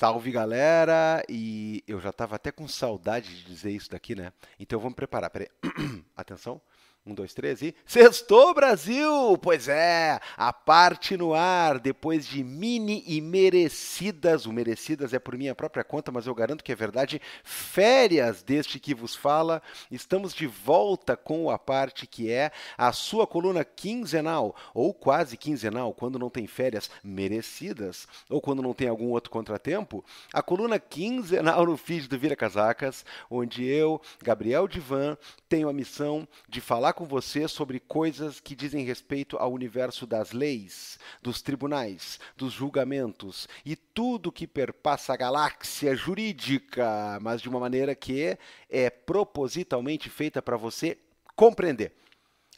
Salve galera! E eu já estava até com saudade de dizer isso daqui, né? Então vamos preparar. Peraí. Atenção. Um, dois, três e. Sextou Brasil! Pois é, a parte no ar, depois de mini e merecidas, o merecidas é por minha própria conta, mas eu garanto que é verdade, férias deste que vos fala, estamos de volta com a parte que é a sua coluna quinzenal, ou quase quinzenal, quando não tem férias merecidas, ou quando não tem algum outro contratempo, a coluna quinzenal no feed do Vira Casacas, onde eu, Gabriel Divan, tenho a missão de falar com você sobre coisas que dizem respeito ao universo das leis, dos tribunais, dos julgamentos e tudo que perpassa a galáxia jurídica, mas de uma maneira que é propositalmente feita para você compreender.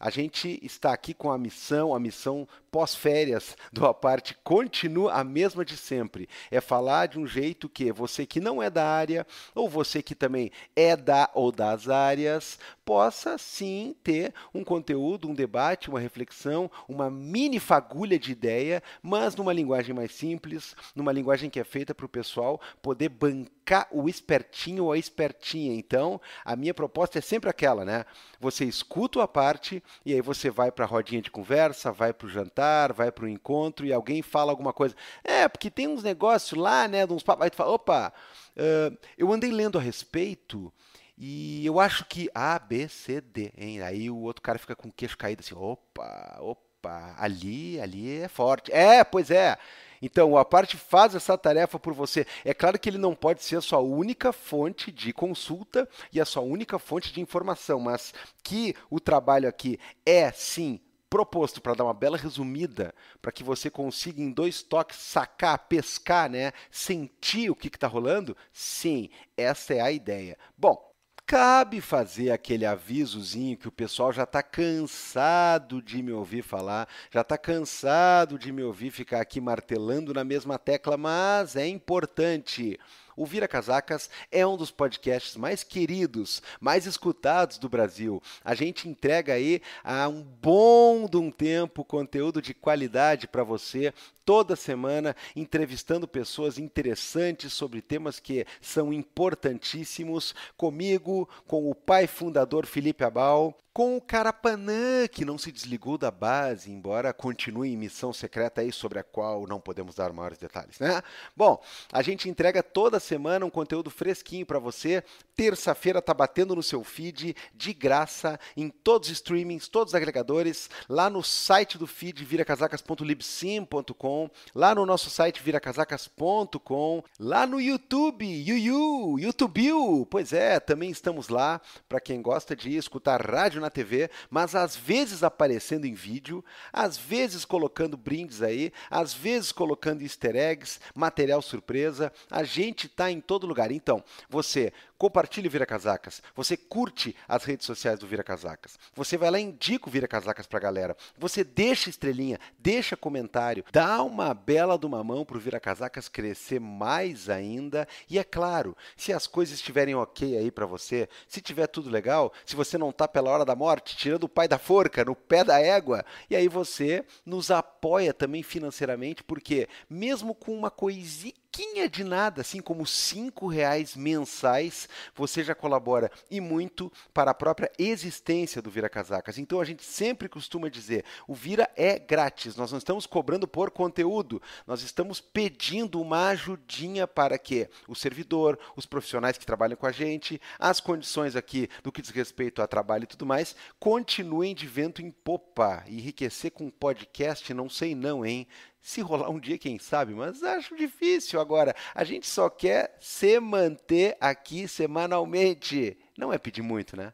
A gente está aqui com a missão, a missão pós-férias do Aparte continua a mesma de sempre. É falar de um jeito que você que não é da área, ou você que também é da ou das áreas, possa sim ter um conteúdo, um debate, uma reflexão, uma mini fagulha de ideia, mas numa linguagem mais simples, numa linguagem que é feita para o pessoal poder bancar o espertinho ou a espertinha. Então, a minha proposta é sempre aquela, né? Você escuta o aparte e aí você vai para a rodinha de conversa, vai para o jantar, vai para o encontro e alguém fala alguma coisa. É, porque tem uns negócios lá, né, uns papos, tu fala, opa, uh, eu andei lendo a respeito e eu acho que A, B, C, D, hein? Aí o outro cara fica com o queixo caído assim, opa, opa, ali, ali é forte. É, pois é. Então, o Aparte faz essa tarefa por você. É claro que ele não pode ser a sua única fonte de consulta e a sua única fonte de informação, mas que o trabalho aqui é sim proposto para dar uma bela resumida, para que você consiga em dois toques sacar, pescar, né, sentir o que está rolando? Sim, essa é a ideia. Bom, cabe fazer aquele avisozinho que o pessoal já está cansado de me ouvir falar, já está cansado de me ouvir ficar aqui martelando na mesma tecla, mas é importante. O Vira Casacas é um dos podcasts mais queridos, mais escutados do Brasil. A gente entrega aí há um bom de um tempo conteúdo de qualidade para você toda semana entrevistando pessoas interessantes sobre temas que são importantíssimos, comigo, com o pai fundador Felipe Abal, com o Carapanã, que não se desligou da base, embora continue em missão secreta aí sobre a qual não podemos dar maiores detalhes, né? Bom, a gente entrega toda semana um conteúdo fresquinho para você. Terça-feira tá batendo no seu feed de graça em todos os streamings, todos os agregadores, lá no site do feed viracasacas.libsim.com viracasacas.com, lá no nosso site viracasacas.com, lá no YouTube, Yuyu, YouTube, pois é, também estamos lá para quem gosta de escutar rádio na TV, mas às vezes aparecendo em vídeo, às vezes colocando brindes aí, às vezes colocando easter eggs, material surpresa. A gente tá em todo lugar. Então, você compartilha o Vira Casacas, você curte as redes sociais do Vira Casacas, você vai lá e indica o Vira Casacas pra galera, você deixa estrelinha, deixa comentário, dá uma bela de uma mão pro Vira Casacas crescer mais ainda. E é claro, se as coisas estiverem ok aí para você, se tiver tudo legal, se você não tá pela hora da morte, tirando o pai da forca, no pé da égua, e aí você nos apoia também financeiramente, porque mesmo com uma coisinha pouquinha de nada, assim como cinco reais mensais, você já colabora e muito para a própria existência do Vira Casacas. Então a gente sempre costuma dizer, o Vira é grátis. Nós não estamos cobrando por conteúdo, nós estamos pedindo uma ajudinha para que o servidor, os profissionais que trabalham com a gente, as condições aqui do que diz respeito a trabalho e tudo mais, continuem de vento em popa, enriquecer com podcast, não sei não, hein? Se rolar um dia, quem sabe, mas acho difícil agora. A gente só quer se manter aqui semanalmente. Não é pedir muito, né?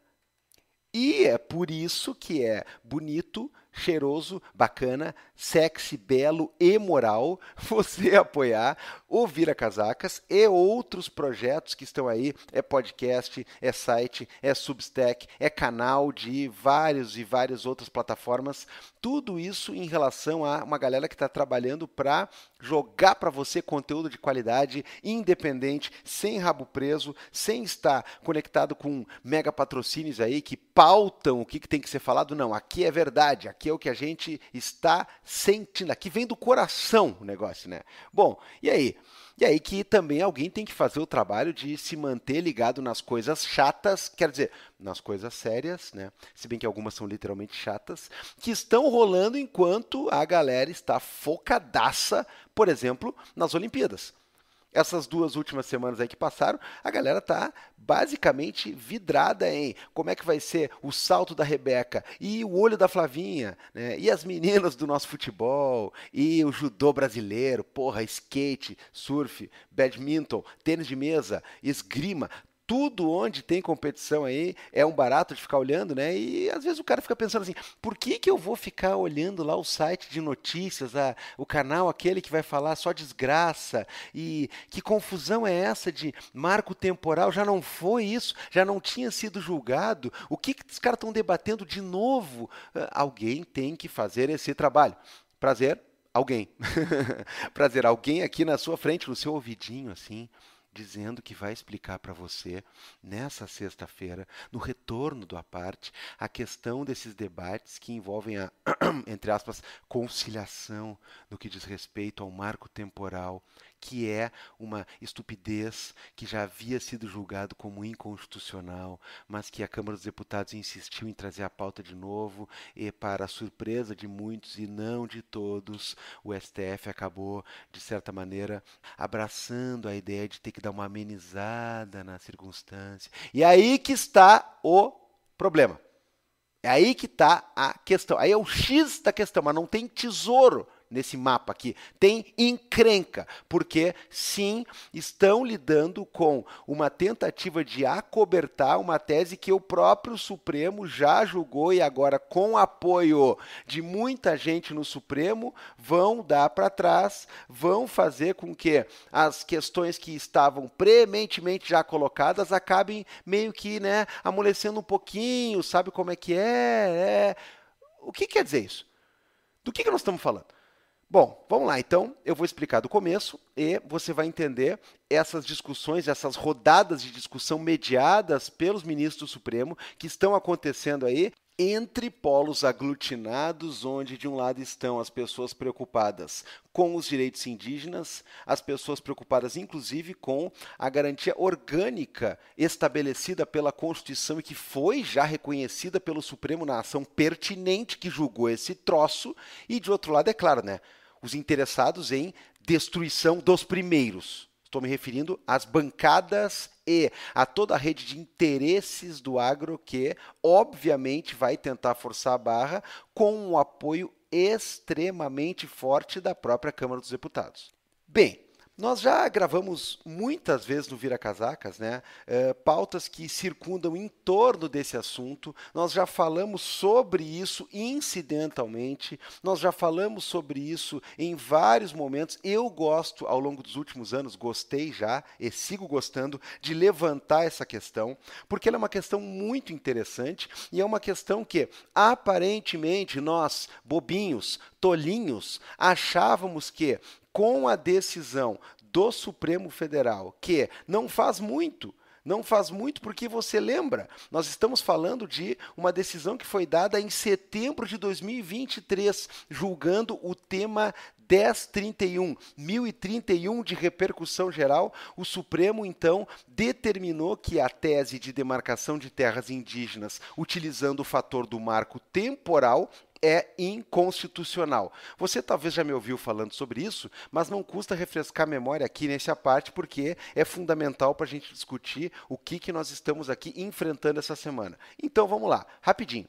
E é por isso que é bonito cheiroso, bacana, sexy, belo e moral você apoiar o Vira Casacas e outros projetos que estão aí. É podcast, é site, é Substack, é canal de vários e várias outras plataformas. Tudo isso em relação a uma galera que está trabalhando para jogar para você conteúdo de qualidade, independente, sem rabo preso, sem estar conectado com mega patrocínios aí que pautam o que, que tem que ser falado. Não, aqui é verdade, que é o que a gente está sentindo, que vem do coração o negócio, né? Bom, e aí? E aí que também alguém tem que fazer o trabalho de se manter ligado nas coisas chatas, quer dizer, nas coisas sérias, né? Se bem que algumas são literalmente chatas, que estão rolando enquanto a galera está focadaça, por exemplo, nas Olimpíadas essas duas últimas semanas aí que passaram, a galera tá basicamente vidrada em como é que vai ser o salto da Rebeca e o olho da Flavinha, né? E as meninas do nosso futebol, e o judô brasileiro, porra, skate, surf, badminton, tênis de mesa, esgrima, tudo onde tem competição aí é um barato de ficar olhando, né? E às vezes o cara fica pensando assim: por que, que eu vou ficar olhando lá o site de notícias, a, o canal aquele que vai falar só desgraça? E que confusão é essa de marco temporal? Já não foi isso, já não tinha sido julgado. O que, que os caras estão debatendo de novo? Ah, alguém tem que fazer esse trabalho. Prazer, alguém. Prazer, alguém aqui na sua frente, no seu ouvidinho, assim dizendo que vai explicar para você, nessa sexta-feira, no retorno do Aparte, a questão desses debates que envolvem a, entre aspas, conciliação no que diz respeito ao marco temporal que é uma estupidez que já havia sido julgado como inconstitucional, mas que a Câmara dos Deputados insistiu em trazer a pauta de novo, e para a surpresa de muitos e não de todos, o STF acabou, de certa maneira, abraçando a ideia de ter que dar uma amenizada na circunstância. E aí que está o problema. É aí que está a questão. Aí é o X da questão, mas não tem tesouro nesse mapa aqui. Tem encrenca, porque sim, estão lidando com uma tentativa de acobertar uma tese que o próprio Supremo já julgou e agora, com apoio de muita gente no Supremo, vão dar para trás, vão fazer com que as questões que estavam prementemente já colocadas acabem meio que né, amolecendo um pouquinho, sabe como é que é? é... O que quer dizer isso? Do que, que nós estamos falando? Bom, vamos lá então. Eu vou explicar do começo e você vai entender essas discussões, essas rodadas de discussão mediadas pelos ministros do Supremo que estão acontecendo aí entre polos aglutinados, onde de um lado estão as pessoas preocupadas com os direitos indígenas, as pessoas preocupadas inclusive com a garantia orgânica estabelecida pela Constituição e que foi já reconhecida pelo Supremo na ação pertinente que julgou esse troço, e de outro lado, é claro, né? os interessados em destruição dos primeiros. Estou me referindo às bancadas e a toda a rede de interesses do agro que, obviamente, vai tentar forçar a barra com um apoio extremamente forte da própria Câmara dos Deputados. Bem, nós já gravamos muitas vezes no Vira Casacas, né? É, pautas que circundam em torno desse assunto. Nós já falamos sobre isso incidentalmente. Nós já falamos sobre isso em vários momentos. Eu gosto, ao longo dos últimos anos, gostei já e sigo gostando de levantar essa questão, porque ela é uma questão muito interessante e é uma questão que aparentemente nós, bobinhos, tolinhos, achávamos que com a decisão do Supremo Federal, que não faz muito, não faz muito porque você lembra, nós estamos falando de uma decisão que foi dada em setembro de 2023, julgando o tema 1031, 1031 de repercussão geral, o Supremo então determinou que a tese de demarcação de terras indígenas, utilizando o fator do marco temporal, é inconstitucional. Você talvez já me ouviu falando sobre isso, mas não custa refrescar a memória aqui nessa parte, porque é fundamental para a gente discutir o que, que nós estamos aqui enfrentando essa semana. Então vamos lá, rapidinho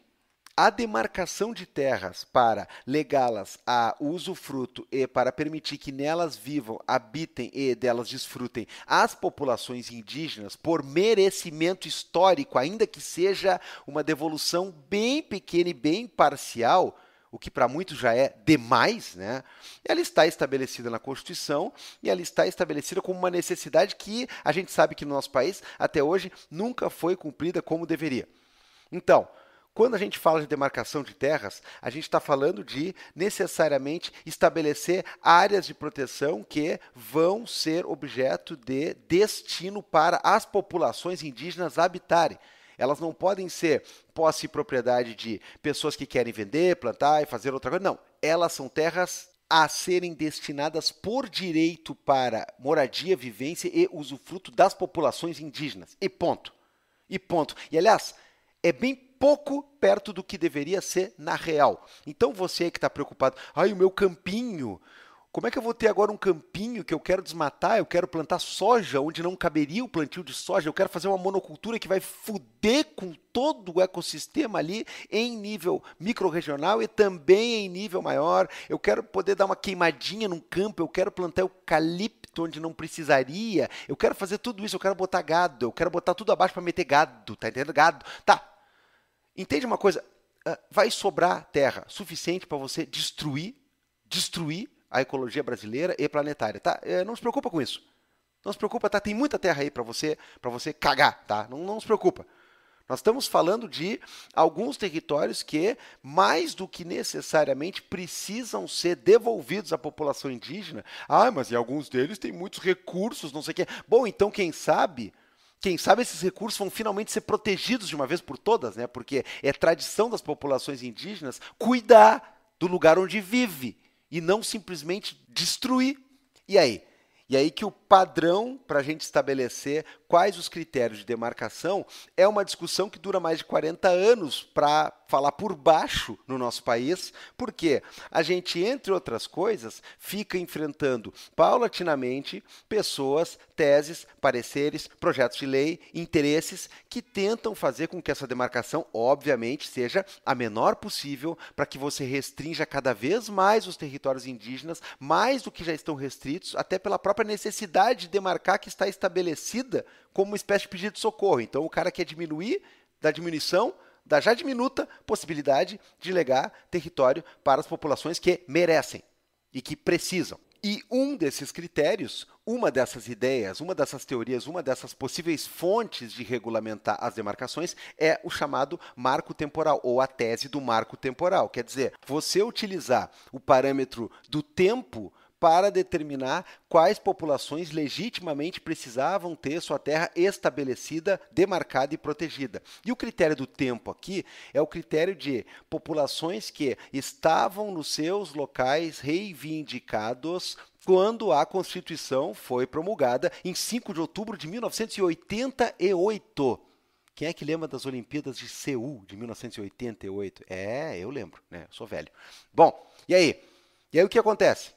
a demarcação de terras para legá-las a usufruto e para permitir que nelas vivam, habitem e delas desfrutem as populações indígenas por merecimento histórico, ainda que seja uma devolução bem pequena e bem parcial, o que para muitos já é demais, né? Ela está estabelecida na Constituição e ela está estabelecida como uma necessidade que a gente sabe que no nosso país até hoje nunca foi cumprida como deveria. Então, quando a gente fala de demarcação de terras, a gente está falando de necessariamente estabelecer áreas de proteção que vão ser objeto de destino para as populações indígenas habitarem. Elas não podem ser posse e propriedade de pessoas que querem vender, plantar e fazer outra coisa. Não. Elas são terras a serem destinadas por direito para moradia, vivência e usufruto das populações indígenas. E ponto. E ponto. E aliás, é bem pouco perto do que deveria ser na real. Então você aí que está preocupado, ai, o meu campinho. Como é que eu vou ter agora um campinho que eu quero desmatar, eu quero plantar soja onde não caberia o plantio de soja, eu quero fazer uma monocultura que vai fuder com todo o ecossistema ali em nível microrregional e também em nível maior. Eu quero poder dar uma queimadinha num campo, eu quero plantar eucalipto onde não precisaria. Eu quero fazer tudo isso, eu quero botar gado, eu quero botar tudo abaixo para meter gado, tá entendendo? Gado. Tá, Entende uma coisa? Ah, vai sobrar terra suficiente para você destruir, destruir a ecologia brasileira e planetária, tá? Eh, não se preocupa com isso. Não se preocupa, tá? Tem muita terra aí para você, para você cagar, tá? Não, não se preocupa. Nós estamos falando de alguns territórios que, mais do que necessariamente, precisam ser devolvidos à população indígena. Ah, mas em alguns deles tem muitos recursos, não sei o quê. Bom, então quem sabe quem sabe esses recursos vão finalmente ser protegidos de uma vez por todas, né? Porque é tradição das populações indígenas cuidar do lugar onde vive e não simplesmente destruir. E aí? E aí que o padrão para a gente estabelecer quais os critérios de demarcação, é uma discussão que dura mais de 40 anos para falar por baixo no nosso país, porque a gente, entre outras coisas, fica enfrentando paulatinamente pessoas, teses, pareceres, projetos de lei, interesses que tentam fazer com que essa demarcação, obviamente, seja a menor possível para que você restrinja cada vez mais os territórios indígenas, mais do que já estão restritos, até pela própria necessidade de demarcar que está estabelecida como uma espécie de pedido de socorro. Então o cara quer diminuir da diminuição da já diminuta possibilidade de legar território para as populações que merecem e que precisam. E um desses critérios, uma dessas ideias, uma dessas teorias, uma dessas possíveis fontes de regulamentar as demarcações é o chamado marco temporal, ou a tese do marco temporal. Quer dizer, você utilizar o parâmetro do tempo para determinar quais populações legitimamente precisavam ter sua terra estabelecida, demarcada e protegida. E o critério do tempo aqui é o critério de populações que estavam nos seus locais reivindicados quando a Constituição foi promulgada em 5 de outubro de 1988. Quem é que lembra das Olimpíadas de Seul de 1988? É, eu lembro, né? Eu sou velho. Bom, e aí? E aí o que acontece?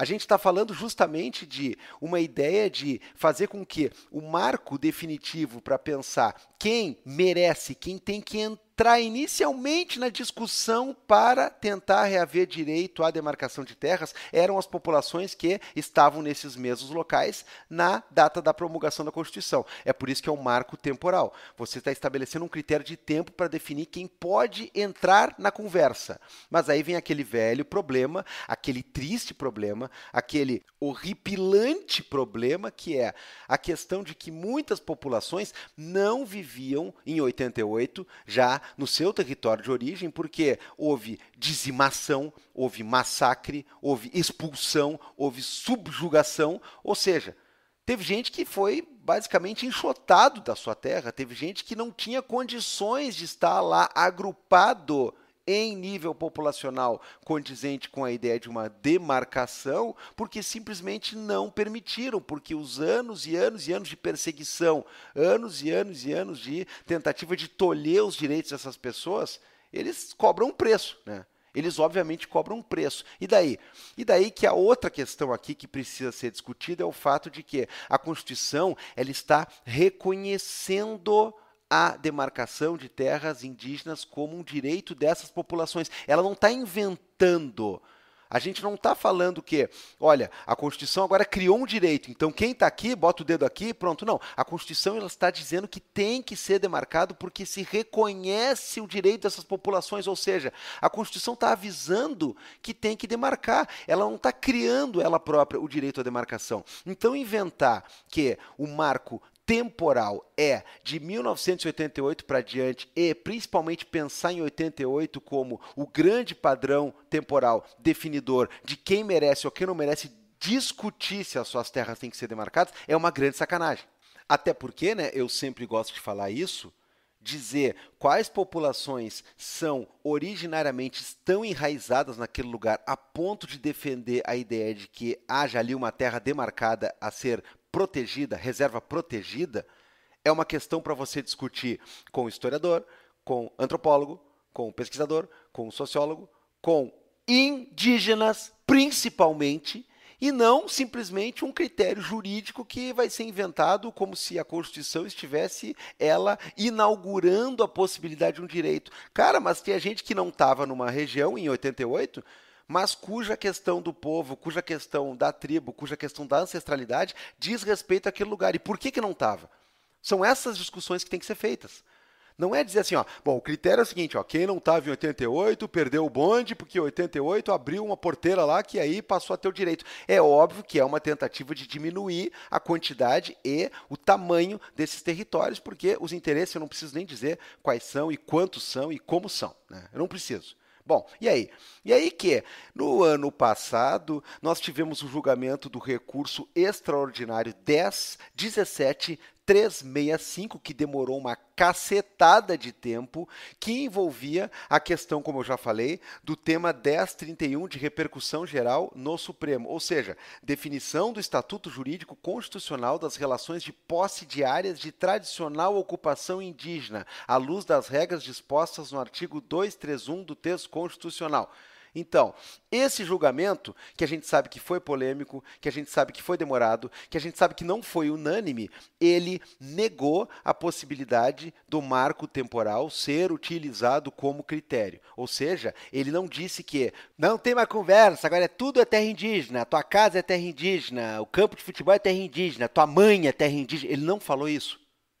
A gente está falando justamente de uma ideia de fazer com que o marco definitivo para pensar quem merece, quem tem que entrar entrar inicialmente na discussão para tentar reaver direito à demarcação de terras eram as populações que estavam nesses mesmos locais na data da promulgação da Constituição. É por isso que é um marco temporal. Você está estabelecendo um critério de tempo para definir quem pode entrar na conversa. Mas aí vem aquele velho problema, aquele triste problema, aquele horripilante problema que é a questão de que muitas populações não viviam em 88 já no seu território de origem, porque houve dizimação, houve massacre, houve expulsão, houve subjugação, ou seja, teve gente que foi basicamente enxotado da sua terra, teve gente que não tinha condições de estar lá agrupado em nível populacional condizente com a ideia de uma demarcação, porque simplesmente não permitiram, porque os anos e anos e anos de perseguição, anos e anos e anos de tentativa de tolher os direitos dessas pessoas, eles cobram um preço, né? Eles obviamente cobram um preço. E daí? E daí que a outra questão aqui que precisa ser discutida é o fato de que a Constituição ela está reconhecendo a demarcação de terras indígenas como um direito dessas populações. Ela não está inventando. A gente não está falando que, olha, a Constituição agora criou um direito, então quem está aqui, bota o dedo aqui, pronto. Não. A Constituição ela está dizendo que tem que ser demarcado porque se reconhece o direito dessas populações, ou seja, a Constituição está avisando que tem que demarcar. Ela não está criando ela própria o direito à demarcação. Então, inventar que o marco temporal é de 1988 para diante e principalmente pensar em 88 como o grande padrão temporal definidor de quem merece ou quem não merece discutir se as suas terras têm que ser demarcadas é uma grande sacanagem. Até porque, né, eu sempre gosto de falar isso, dizer quais populações são originariamente tão enraizadas naquele lugar a ponto de defender a ideia de que haja ali uma terra demarcada a ser protegida, reserva protegida, é uma questão para você discutir com o historiador, com o antropólogo, com o pesquisador, com o sociólogo, com indígenas, principalmente, e não simplesmente um critério jurídico que vai ser inventado como se a Constituição estivesse ela inaugurando a possibilidade de um direito. Cara, mas tem gente que não estava numa região em 88 mas cuja questão do povo, cuja questão da tribo, cuja questão da ancestralidade diz respeito àquele lugar. E por que, que não estava? São essas discussões que têm que ser feitas. Não é dizer assim, ó, bom, o critério é o seguinte, ó, quem não estava em 88 perdeu o bonde porque 88 abriu uma porteira lá que aí passou a ter o direito. É óbvio que é uma tentativa de diminuir a quantidade e o tamanho desses territórios, porque os interesses eu não preciso nem dizer quais são e quantos são e como são, né? Eu não preciso. Bom, e aí? E aí que no ano passado nós tivemos o julgamento do recurso extraordinário 10 17 365, que demorou uma cacetada de tempo, que envolvia a questão, como eu já falei, do tema 1031 de repercussão geral no Supremo, ou seja, definição do Estatuto Jurídico Constitucional das relações de posse de áreas de tradicional ocupação indígena, à luz das regras dispostas no artigo 231 do texto constitucional. Então, esse julgamento, que a gente sabe que foi polêmico, que a gente sabe que foi demorado, que a gente sabe que não foi unânime, ele negou a possibilidade do marco temporal ser utilizado como critério. Ou seja, ele não disse que não tem mais conversa, agora é tudo é terra indígena, tua casa é terra indígena, o campo de futebol é terra indígena, tua mãe é terra indígena. Ele não falou isso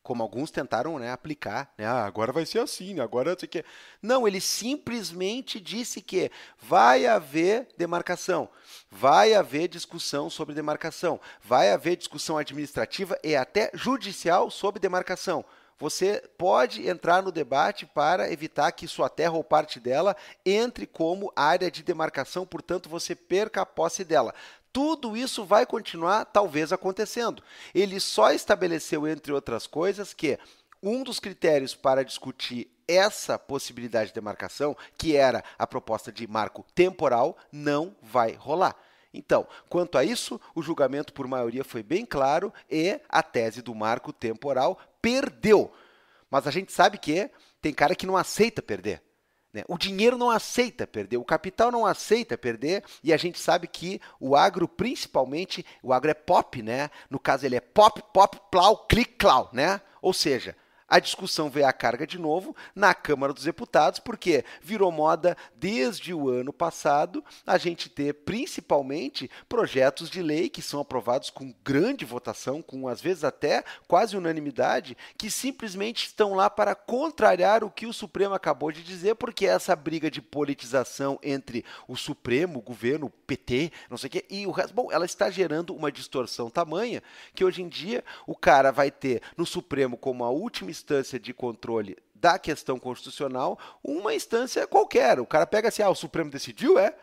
como alguns tentaram né, aplicar, né? Ah, agora vai ser assim, agora sei que. Não, ele simplesmente disse que vai haver demarcação, vai haver discussão sobre demarcação, vai haver discussão administrativa e até judicial sobre demarcação. Você pode entrar no debate para evitar que sua terra ou parte dela entre como área de demarcação, portanto, você perca a posse dela tudo isso vai continuar, talvez, acontecendo. Ele só estabeleceu, entre outras coisas, que um dos critérios para discutir essa possibilidade de demarcação, que era a proposta de marco temporal, não vai rolar. Então, quanto a isso, o julgamento por maioria foi bem claro e a tese do marco temporal perdeu. Mas a gente sabe que tem cara que não aceita perder. Né? O dinheiro não aceita perder, o capital não aceita perder, e a gente sabe que o agro, principalmente, o agro é pop, né? No caso, ele é pop, pop, plau, clic, clau, né? Ou seja, a discussão veio à carga de novo na Câmara dos Deputados, porque virou moda desde o ano passado a gente ter principalmente projetos de lei que são aprovados com grande votação, com às vezes até quase unanimidade, que simplesmente estão lá para contrariar o que o Supremo acabou de dizer, porque essa briga de politização entre o Supremo, o governo, o PT, não sei o quê, e o resto, bom, ela está gerando uma distorção tamanha que hoje em dia o cara vai ter no Supremo como a última instância de controle da questão constitucional, uma instância qualquer. O cara pega assim, ah, o Supremo decidiu, é?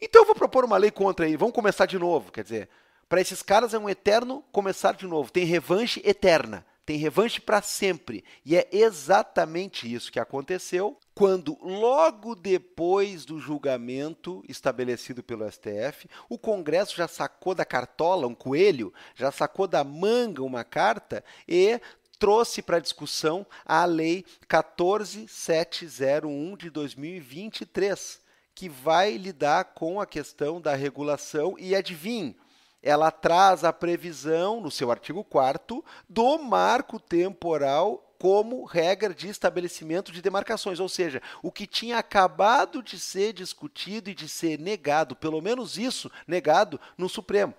Então eu vou propor uma lei contra aí, vamos começar de novo. Quer dizer, para esses caras é um eterno começar de novo. Tem revanche eterna, tem revanche para sempre. E é exatamente isso que aconteceu quando, logo depois do julgamento estabelecido pelo STF, o Congresso já sacou da cartola um coelho, já sacou da manga uma carta e trouxe para discussão a Lei 14701 de 2023, que vai lidar com a questão da regulação e adivinhe, ela traz a previsão, no seu artigo 4, do marco temporal como regra de estabelecimento de demarcações, ou seja, o que tinha acabado de ser discutido e de ser negado, pelo menos isso negado no Supremo.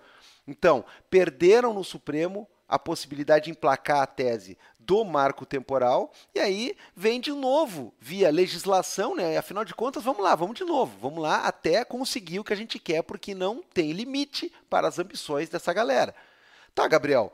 Então, perderam no Supremo a possibilidade de emplacar a tese do marco temporal e aí vem de novo via legislação, né? Afinal de contas, vamos lá, vamos de novo, vamos lá até conseguir o que a gente quer, porque não tem limite para as ambições dessa galera. Tá, Gabriel?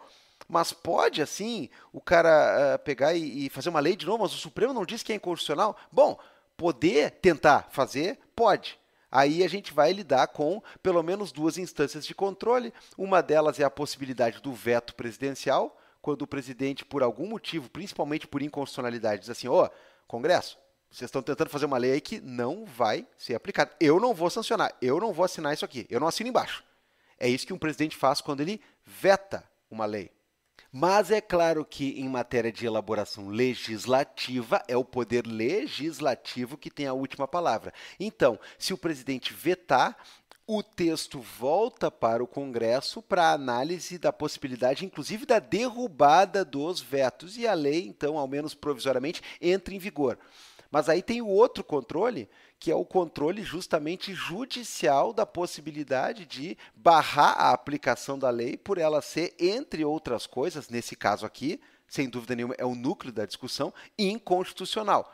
Mas pode assim o cara uh, pegar e, e fazer uma lei de novo, mas o Supremo não disse que é inconstitucional? Bom, poder tentar fazer, pode aí a gente vai lidar com pelo menos duas instâncias de controle. Uma delas é a possibilidade do veto presidencial, quando o presidente, por algum motivo, principalmente por inconstitucionalidade, diz assim: ó, oh, Congresso, vocês estão tentando fazer uma lei aí que não vai ser aplicada. Eu não vou sancionar, eu não vou assinar isso aqui, eu não assino embaixo. É isso que um presidente faz quando ele veta uma lei. Mas é claro que, em matéria de elaboração legislativa, é o poder legislativo que tem a última palavra. Então, se o presidente vetar, o texto volta para o Congresso para análise da possibilidade, inclusive, da derrubada dos vetos. E a lei, então, ao menos provisoriamente, entra em vigor. Mas aí tem o outro controle, que é o controle justamente judicial da possibilidade de barrar a aplicação da lei por ela ser, entre outras coisas, nesse caso aqui, sem dúvida nenhuma, é o núcleo da discussão, inconstitucional.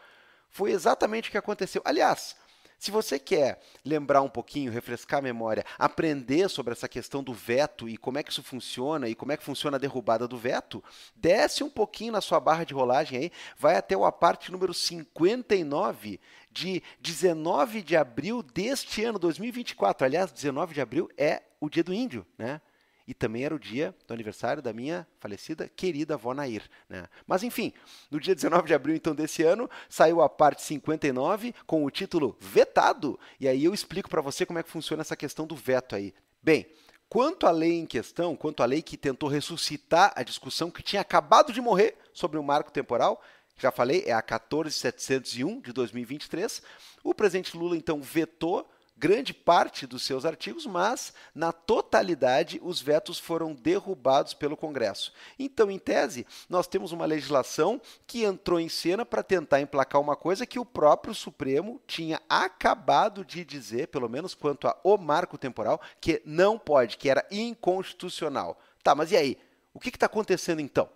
Foi exatamente o que aconteceu. Aliás, se você quer lembrar um pouquinho, refrescar a memória, aprender sobre essa questão do veto e como é que isso funciona e como é que funciona a derrubada do veto, desce um pouquinho na sua barra de rolagem aí, vai até o aparte número 59 de 19 de abril deste ano 2024. Aliás, 19 de abril é o Dia do Índio, né? e também era o dia do aniversário da minha falecida querida avó Nair. Né? Mas enfim, no dia 19 de abril então desse ano, saiu a parte 59 com o título Vetado, e aí eu explico para você como é que funciona essa questão do veto aí. Bem, Quanto à lei em questão, quanto à lei que tentou ressuscitar a discussão que tinha acabado de morrer sobre o marco temporal, já falei, é a 14701 de 2023, o presidente Lula então vetou grande parte dos seus artigos, mas, na totalidade, os vetos foram derrubados pelo Congresso. Então, em tese, nós temos uma legislação que entrou em cena para tentar emplacar uma coisa que o próprio Supremo tinha acabado de dizer, pelo menos quanto ao marco temporal, que não pode, que era inconstitucional. Tá, mas e aí? O que está acontecendo então?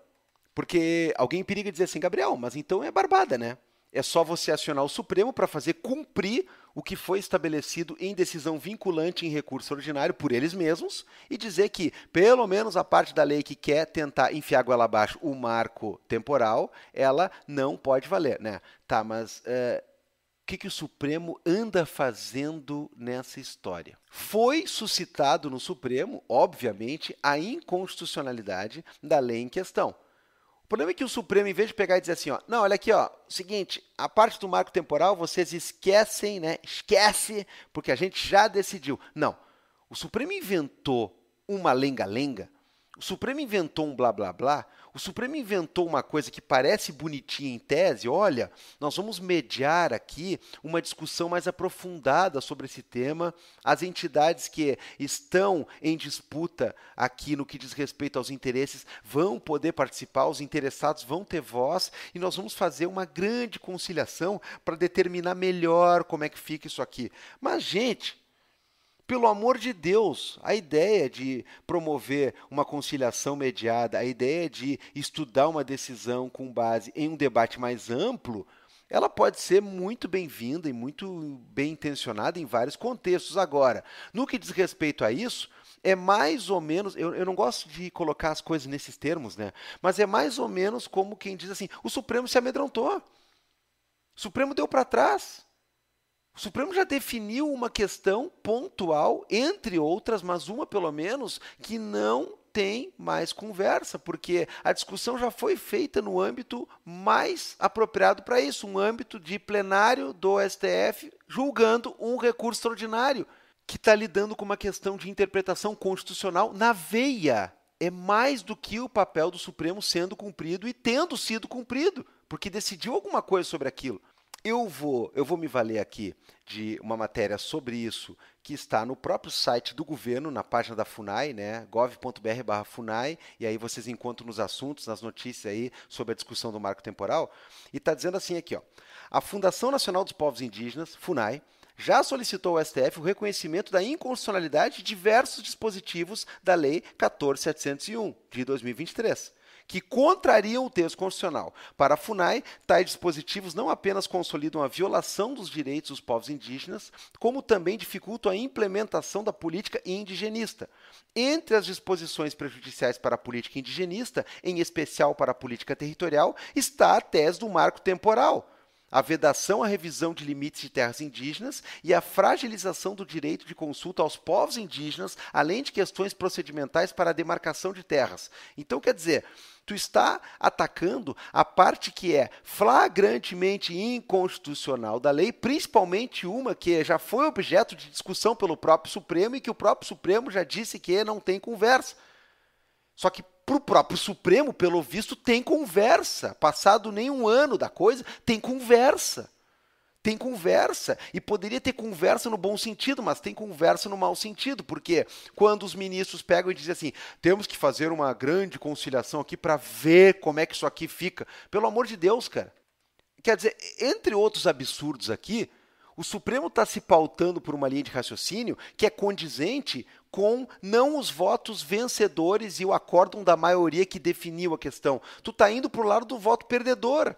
Porque alguém periga dizer assim, Gabriel, mas então é barbada, né? É só você acionar o Supremo para fazer cumprir o que foi estabelecido em decisão vinculante em recurso ordinário por eles mesmos e dizer que, pelo menos a parte da lei que quer tentar enfiar goela abaixo o marco temporal, ela não pode valer. Né? Tá, mas eh, o que, que o Supremo anda fazendo nessa história? Foi suscitado no Supremo, obviamente, a inconstitucionalidade da lei em questão problema é que o Supremo, em vez de pegar e dizer assim, ó, não, olha aqui, ó, seguinte, a parte do marco temporal vocês esquecem, né? Esquece, porque a gente já decidiu. Não. O Supremo inventou uma lenga-lenga o Supremo inventou um blá blá blá, o Supremo inventou uma coisa que parece bonitinha em tese, olha, nós vamos mediar aqui uma discussão mais aprofundada sobre esse tema, as entidades que estão em disputa aqui no que diz respeito aos interesses vão poder participar, os interessados vão ter voz e nós vamos fazer uma grande conciliação para determinar melhor como é que fica isso aqui. Mas gente, pelo amor de Deus, a ideia de promover uma conciliação mediada, a ideia de estudar uma decisão com base em um debate mais amplo, ela pode ser muito bem-vinda e muito bem intencionada em vários contextos. Agora, no que diz respeito a isso, é mais ou menos, eu, eu, não gosto de colocar as coisas nesses termos, né? Mas é mais ou menos como quem diz assim: o Supremo se amedrontou, o Supremo deu para trás. O Supremo já definiu uma questão pontual, entre outras, mas uma pelo menos, que não tem mais conversa, porque a discussão já foi feita no âmbito mais apropriado para isso, um âmbito de plenário do STF julgando um recurso extraordinário que está lidando com uma questão de interpretação constitucional na veia. É mais do que o papel do Supremo sendo cumprido e tendo sido cumprido, porque decidiu alguma coisa sobre aquilo. Eu vou, eu vou me valer aqui de uma matéria sobre isso que está no próprio site do governo, na página da FUNAI, né? gov.br/funai, e aí vocês encontram nos assuntos, nas notícias aí sobre a discussão do marco temporal, e está dizendo assim aqui, ó: A Fundação Nacional dos Povos Indígenas, FUNAI, já solicitou ao STF o reconhecimento da inconstitucionalidade de diversos dispositivos da Lei 14701 de 2023 que contrariam o texto constitucional. Para a FUNAI, tais dispositivos não apenas consolidam a violação dos direitos dos povos indígenas, como também dificultam a implementação da política indigenista. Entre as disposições prejudiciais para a política indigenista, em especial para a política territorial, está a tese do marco temporal a vedação à revisão de limites de terras indígenas e a fragilização do direito de consulta aos povos indígenas, além de questões procedimentais para a demarcação de terras. Então, quer dizer, tu está atacando a parte que é flagrantemente inconstitucional da lei, principalmente uma que já foi objeto de discussão pelo próprio Supremo e que o próprio Supremo já disse que não tem conversa. Só que para o próprio Supremo, pelo visto, tem conversa. Passado nem um ano da coisa, tem conversa. Tem conversa. E poderia ter conversa no bom sentido, mas tem conversa no mau sentido. Porque quando os ministros pegam e dizem assim, temos que fazer uma grande conciliação aqui para ver como é que isso aqui fica. Pelo amor de Deus, cara. Quer dizer, entre outros absurdos aqui, o Supremo está se pautando por uma linha de raciocínio que é condizente com não os votos vencedores e o acórdão da maioria que definiu a questão. Tu está indo para o lado do voto perdedor.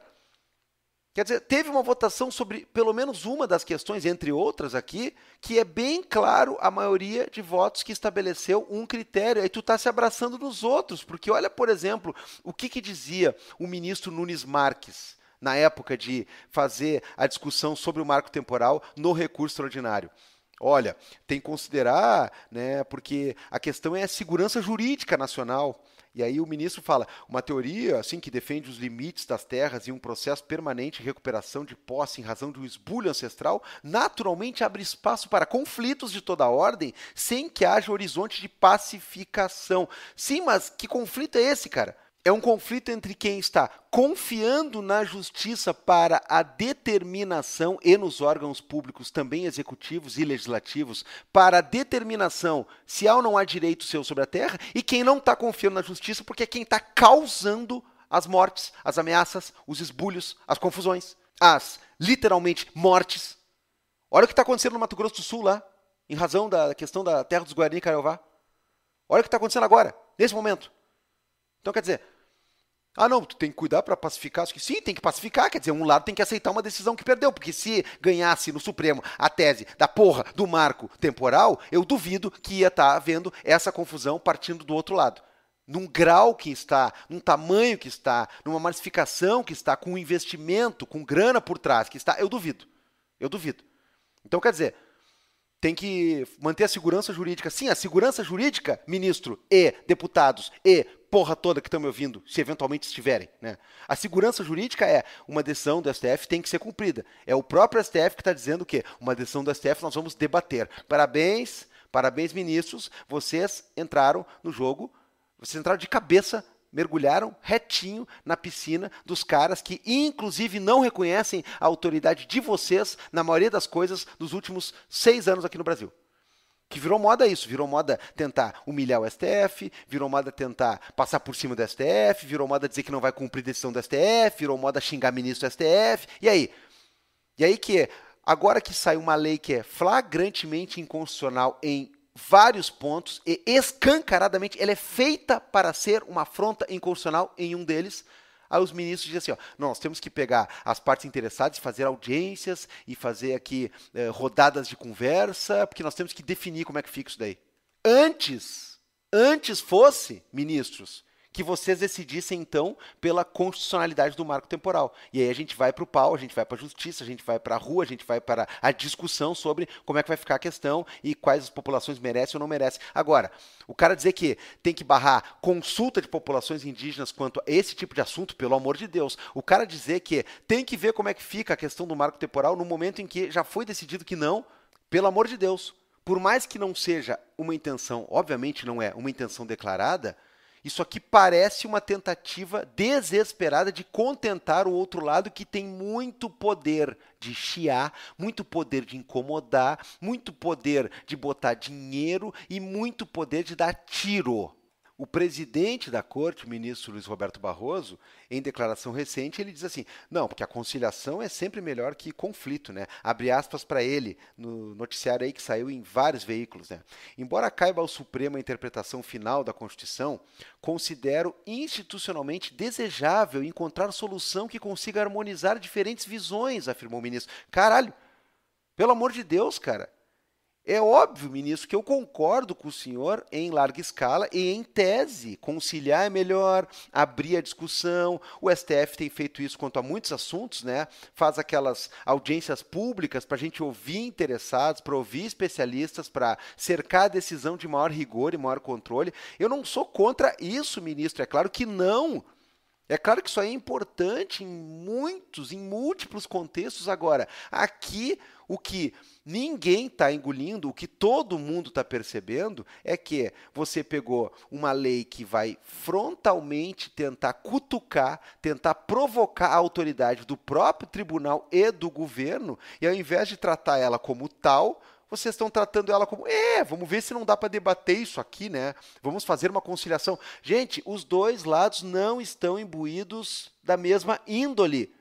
Quer dizer, teve uma votação sobre pelo menos uma das questões, entre outras aqui, que é bem claro a maioria de votos que estabeleceu um critério. Aí tu está se abraçando nos outros, porque olha, por exemplo, o que, que dizia o ministro Nunes Marques na época de fazer a discussão sobre o marco temporal no recurso extraordinário. Olha, tem que considerar, né, porque a questão é a segurança jurídica nacional. E aí o ministro fala, uma teoria assim que defende os limites das terras e um processo permanente de recuperação de posse em razão de um esbulho ancestral, naturalmente abre espaço para conflitos de toda ordem, sem que haja horizonte de pacificação. Sim, mas que conflito é esse, cara? É um conflito entre quem está confiando na justiça para a determinação e nos órgãos públicos, também executivos e legislativos, para a determinação se há ou não há direito seu sobre a terra, e quem não está confiando na justiça porque é quem está causando as mortes, as ameaças, os esbulhos, as confusões, as literalmente mortes. Olha o que está acontecendo no Mato Grosso do Sul lá, em razão da questão da terra dos Guarani e Olha o que está acontecendo agora, nesse momento. Então, quer dizer, ah, não, tu tem que cuidar para pacificar. Que, sim, tem que pacificar. Quer dizer, um lado tem que aceitar uma decisão que perdeu, porque se ganhasse no Supremo a tese da porra do marco temporal, eu duvido que ia estar tá havendo essa confusão partindo do outro lado. Num grau que está, num tamanho que está, numa massificação que está, com investimento, com grana por trás que está, eu duvido. Eu duvido. Então, quer dizer, tem que manter a segurança jurídica. Sim, a segurança jurídica, ministro e deputados e porra toda que estão me ouvindo, se eventualmente estiverem, né? A segurança jurídica é uma decisão do STF tem que ser cumprida. É o próprio STF que está dizendo que uma decisão do STF nós vamos debater. Parabéns, parabéns ministros, vocês entraram no jogo, vocês entraram de cabeça mergulharam retinho na piscina dos caras que, inclusive, não reconhecem a autoridade de vocês na maioria das coisas dos últimos seis anos aqui no Brasil. Que virou moda isso, virou moda tentar humilhar o STF, virou moda tentar passar por cima do STF, virou moda dizer que não vai cumprir decisão do STF, virou moda xingar ministro do STF. E aí? E aí que agora que sai uma lei que é flagrantemente inconstitucional em vários pontos e escancaradamente ela é feita para ser uma afronta inconstitucional em um deles. Aí os ministros dizem assim: ó, nós temos que pegar as partes interessadas, fazer audiências e fazer aqui eh, rodadas de conversa, porque nós temos que definir como é que fica isso daí. Antes, antes fosse, ministros, que vocês decidissem, então, pela constitucionalidade do marco temporal. E aí a gente vai para o pau, a gente vai para a justiça, a gente vai para a rua, a gente vai para a discussão sobre como é que vai ficar a questão e quais as populações merecem ou não merecem. Agora, o cara dizer que tem que barrar consulta de populações indígenas quanto a esse tipo de assunto, pelo amor de Deus. O cara dizer que tem que ver como é que fica a questão do marco temporal no momento em que já foi decidido que não, pelo amor de Deus. Por mais que não seja uma intenção, obviamente não é uma intenção declarada, isso aqui parece uma tentativa desesperada de contentar o outro lado que tem muito poder de chiar, muito poder de incomodar, muito poder de botar dinheiro e muito poder de dar tiro. O presidente da corte, o ministro Luiz Roberto Barroso, em declaração recente, ele diz assim: não, porque a conciliação é sempre melhor que conflito, né? Abre aspas para ele no noticiário aí que saiu em vários veículos, né? Embora caiba ao Supremo a interpretação final da Constituição, considero institucionalmente desejável encontrar solução que consiga harmonizar diferentes visões, afirmou o ministro. Caralho, pelo amor de Deus, cara. É óbvio, ministro, que eu concordo com o senhor em larga escala e em tese. Conciliar é melhor, abrir a discussão. O STF tem feito isso quanto a muitos assuntos, né? Faz aquelas audiências públicas para a gente ouvir interessados, para ouvir especialistas, para cercar a decisão de maior rigor e maior controle. Eu não sou contra isso, ministro. É claro que não. É claro que isso aí é importante em muitos, em múltiplos contextos. Agora, aqui, o que ninguém está engolindo, o que todo mundo está percebendo, é que você pegou uma lei que vai frontalmente tentar cutucar, tentar provocar a autoridade do próprio tribunal e do governo, e ao invés de tratar ela como tal, vocês estão tratando ela como, é, vamos ver se não dá para debater isso aqui, né? Vamos fazer uma conciliação. Gente, os dois lados não estão imbuídos da mesma índole.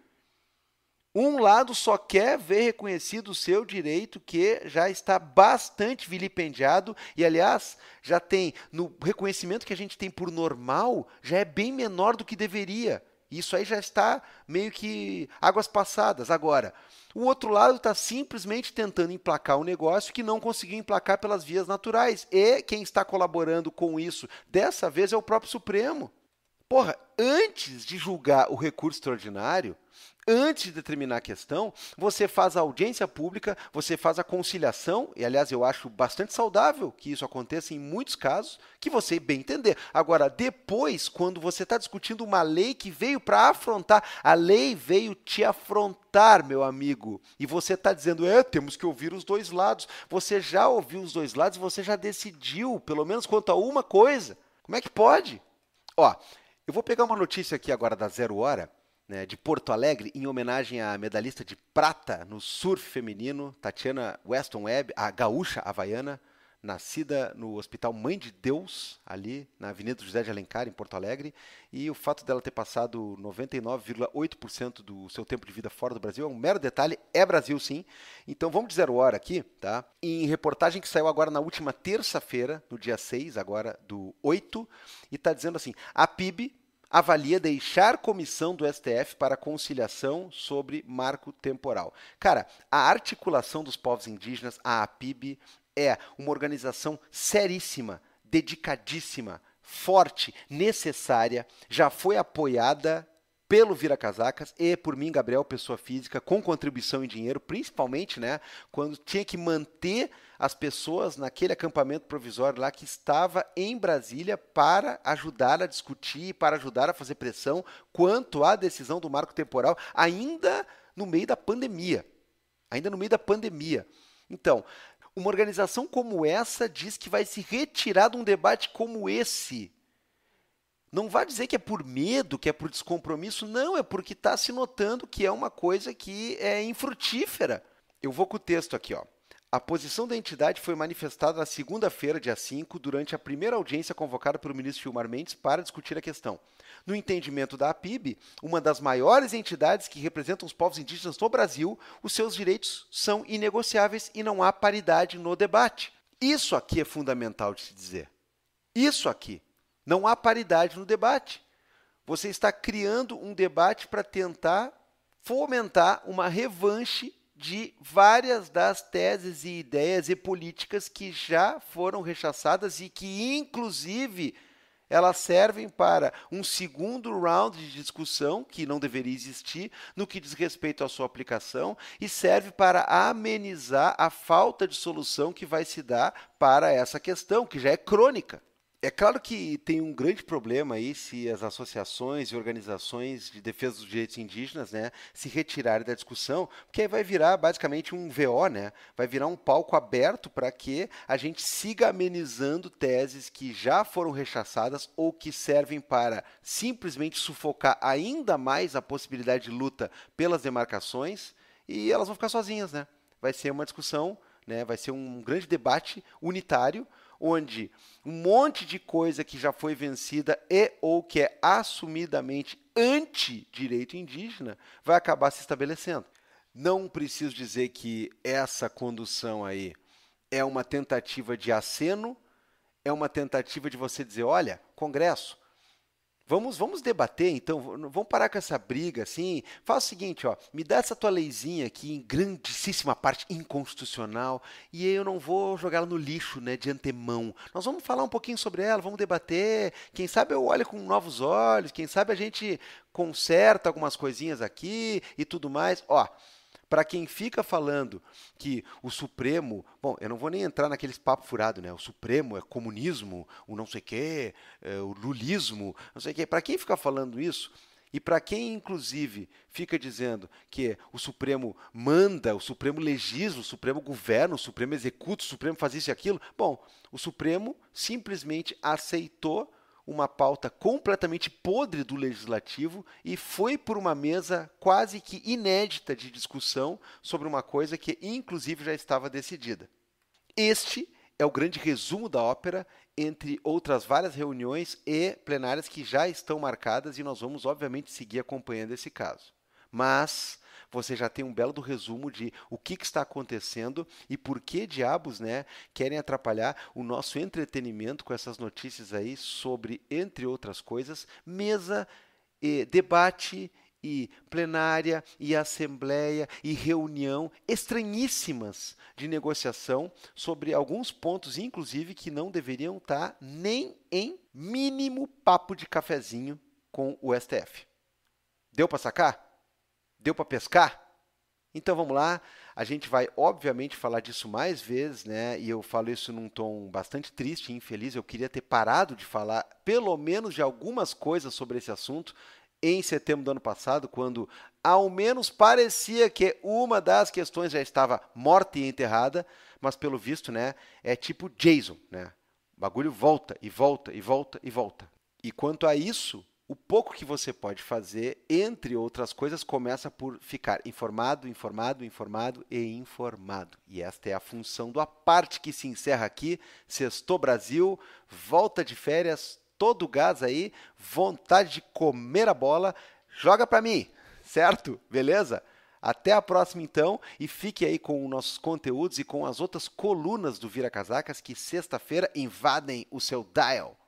Um lado só quer ver reconhecido o seu direito que já está bastante vilipendiado e, aliás, já tem no reconhecimento que a gente tem por normal, já é bem menor do que deveria. Isso aí já está meio que águas passadas. Agora, o outro lado está simplesmente tentando emplacar um negócio que não conseguiu emplacar pelas vias naturais. E quem está colaborando com isso dessa vez é o próprio Supremo. Porra, antes de julgar o recurso extraordinário, Antes de determinar a questão, você faz a audiência pública, você faz a conciliação, e aliás, eu acho bastante saudável que isso aconteça em muitos casos, que você bem entender. Agora, depois, quando você está discutindo uma lei que veio para afrontar, a lei veio te afrontar, meu amigo, e você está dizendo, é, temos que ouvir os dois lados. Você já ouviu os dois lados, você já decidiu, pelo menos quanto a uma coisa. Como é que pode? Ó, eu vou pegar uma notícia aqui agora da Zero Hora né, de Porto Alegre, em homenagem à medalhista de prata no surf feminino, Tatiana Weston Webb, a gaúcha havaiana, nascida no Hospital Mãe de Deus, ali na Avenida José de Alencar, em Porto Alegre, e o fato dela ter passado 99,8% do seu tempo de vida fora do Brasil é um mero detalhe, é Brasil sim. Então vamos dizer o hora aqui, tá? Em reportagem que saiu agora na última terça-feira, no dia 6, agora do 8, e está dizendo assim: a PIB, avalia deixar comissão do STF para conciliação sobre marco temporal. Cara, a articulação dos povos indígenas, a APIB, é uma organização seríssima, dedicadíssima, forte, necessária, já foi apoiada pelo Vira Casacas e por mim, Gabriel, pessoa física, com contribuição em dinheiro, principalmente, né, quando tinha que manter as pessoas naquele acampamento provisório lá que estava em Brasília para ajudar a discutir, para ajudar a fazer pressão quanto à decisão do marco temporal, ainda no meio da pandemia. Ainda no meio da pandemia. Então, uma organização como essa diz que vai se retirar de um debate como esse não vá dizer que é por medo, que é por descompromisso, não, é porque está se notando que é uma coisa que é infrutífera. Eu vou com o texto aqui, ó. A posição da entidade foi manifestada na segunda-feira, dia 5, durante a primeira audiência convocada pelo ministro Gilmar Mendes para discutir a questão. No entendimento da APIB, uma das maiores entidades que representam os povos indígenas no Brasil, os seus direitos são inegociáveis e não há paridade no debate. Isso aqui é fundamental de se dizer. Isso aqui não há paridade no debate. Você está criando um debate para tentar fomentar uma revanche de várias das teses e ideias e políticas que já foram rechaçadas e que, inclusive, elas servem para um segundo round de discussão, que não deveria existir, no que diz respeito à sua aplicação, e serve para amenizar a falta de solução que vai se dar para essa questão, que já é crônica. É claro que tem um grande problema aí se as associações e organizações de defesa dos direitos indígenas né, se retirarem da discussão, porque aí vai virar basicamente um VO, né? vai virar um palco aberto para que a gente siga amenizando teses que já foram rechaçadas ou que servem para simplesmente sufocar ainda mais a possibilidade de luta pelas demarcações e elas vão ficar sozinhas. Né? Vai ser uma discussão, né? vai ser um grande debate unitário onde um monte de coisa que já foi vencida e ou que é assumidamente anti-direito indígena vai acabar se estabelecendo. Não preciso dizer que essa condução aí é uma tentativa de aceno, é uma tentativa de você dizer, olha, Congresso, Vamos, vamos debater, então, vamos parar com essa briga, assim. Faz o seguinte, ó, me dá essa tua leizinha aqui, em grandíssima parte inconstitucional, e eu não vou jogá-la no lixo, né, de antemão. Nós vamos falar um pouquinho sobre ela, vamos debater. Quem sabe eu olho com novos olhos, quem sabe a gente conserta algumas coisinhas aqui e tudo mais. Ó, para quem fica falando que o Supremo, bom, eu não vou nem entrar naqueles papo furado, né? O Supremo é comunismo, o não sei quê, é, o lulismo, não sei quê. Para quem fica falando isso, e para quem, inclusive, fica dizendo que o Supremo manda, o Supremo legisla, o Supremo governa, o Supremo executa, o Supremo faz isso e aquilo, bom, o Supremo simplesmente aceitou uma pauta completamente podre do legislativo e foi por uma mesa quase que inédita de discussão sobre uma coisa que, inclusive, já estava decidida. Este é o grande resumo da ópera, entre outras várias reuniões e plenárias que já estão marcadas e nós vamos, obviamente, seguir acompanhando esse caso. Mas você já tem um belo do resumo de o que, que está acontecendo e por que diabos né, querem atrapalhar o nosso entretenimento com essas notícias aí sobre, entre outras coisas, mesa, e debate e plenária e assembleia e reunião estranhíssimas de negociação sobre alguns pontos, inclusive, que não deveriam estar nem em mínimo papo de cafezinho com o STF. Deu para sacar? Deu para pescar? Então vamos lá. A gente vai, obviamente, falar disso mais vezes, né? E eu falo isso num tom bastante triste e infeliz. Eu queria ter parado de falar, pelo menos, de algumas coisas sobre esse assunto em setembro do ano passado, quando ao menos parecia que uma das questões já estava morta e enterrada, mas pelo visto, né? É tipo Jason, né? O bagulho volta e volta e volta e volta. E quanto a isso, o pouco que você pode fazer, entre outras coisas, começa por ficar informado, informado, informado e informado. E esta é a função do aparte Parte que se encerra aqui. Sextou Brasil, volta de férias, todo o gás aí, vontade de comer a bola, joga para mim, certo? Beleza? Até a próxima, então, e fique aí com nossos conteúdos e com as outras colunas do Vira Casacas que sexta-feira invadem o seu dial.